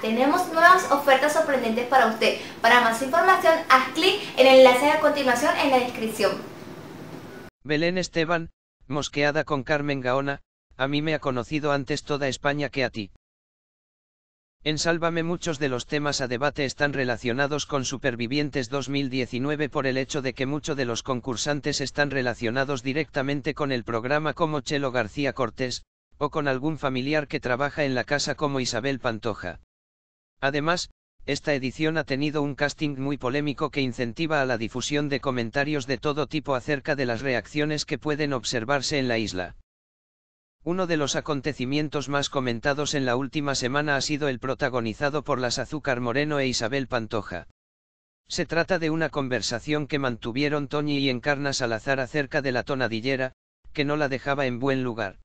tenemos nuevas ofertas sorprendentes para usted. Para más información, haz clic en el enlace a continuación en la descripción. Belén Esteban, mosqueada con Carmen Gaona, a mí me ha conocido antes toda España que a ti. En Sálvame muchos de los temas a debate están relacionados con Supervivientes 2019 por el hecho de que muchos de los concursantes están relacionados directamente con el programa como Chelo García Cortés, o con algún familiar que trabaja en la casa como Isabel Pantoja. Además, esta edición ha tenido un casting muy polémico que incentiva a la difusión de comentarios de todo tipo acerca de las reacciones que pueden observarse en la isla. Uno de los acontecimientos más comentados en la última semana ha sido el protagonizado por las Azúcar Moreno e Isabel Pantoja. Se trata de una conversación que mantuvieron Tony y Encarna Salazar acerca de la tonadillera, que no la dejaba en buen lugar.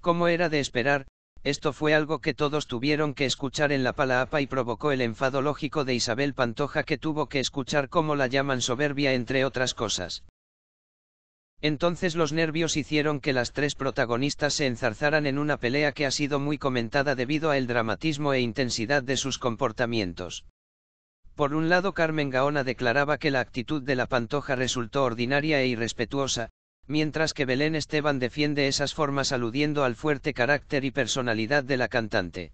Como era de esperar, esto fue algo que todos tuvieron que escuchar en la palaapa y provocó el enfado lógico de Isabel Pantoja que tuvo que escuchar cómo la llaman soberbia entre otras cosas. Entonces los nervios hicieron que las tres protagonistas se enzarzaran en una pelea que ha sido muy comentada debido al dramatismo e intensidad de sus comportamientos. Por un lado Carmen Gaona declaraba que la actitud de la Pantoja resultó ordinaria e irrespetuosa, mientras que Belén Esteban defiende esas formas aludiendo al fuerte carácter y personalidad de la cantante.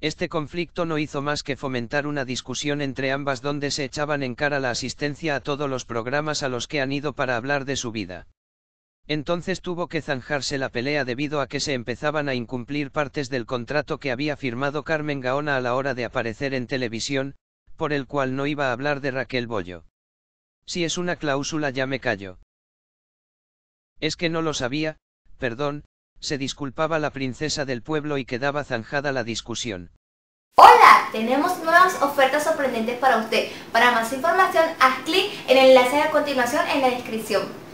Este conflicto no hizo más que fomentar una discusión entre ambas donde se echaban en cara la asistencia a todos los programas a los que han ido para hablar de su vida. Entonces tuvo que zanjarse la pelea debido a que se empezaban a incumplir partes del contrato que había firmado Carmen Gaona a la hora de aparecer en televisión, por el cual no iba a hablar de Raquel Bollo. Si es una cláusula ya me callo. Es que no lo sabía, perdón, se disculpaba la princesa del pueblo y quedaba zanjada la discusión. Hola, tenemos nuevas ofertas sorprendentes para usted. Para más información, haz clic en el enlace a continuación en la descripción.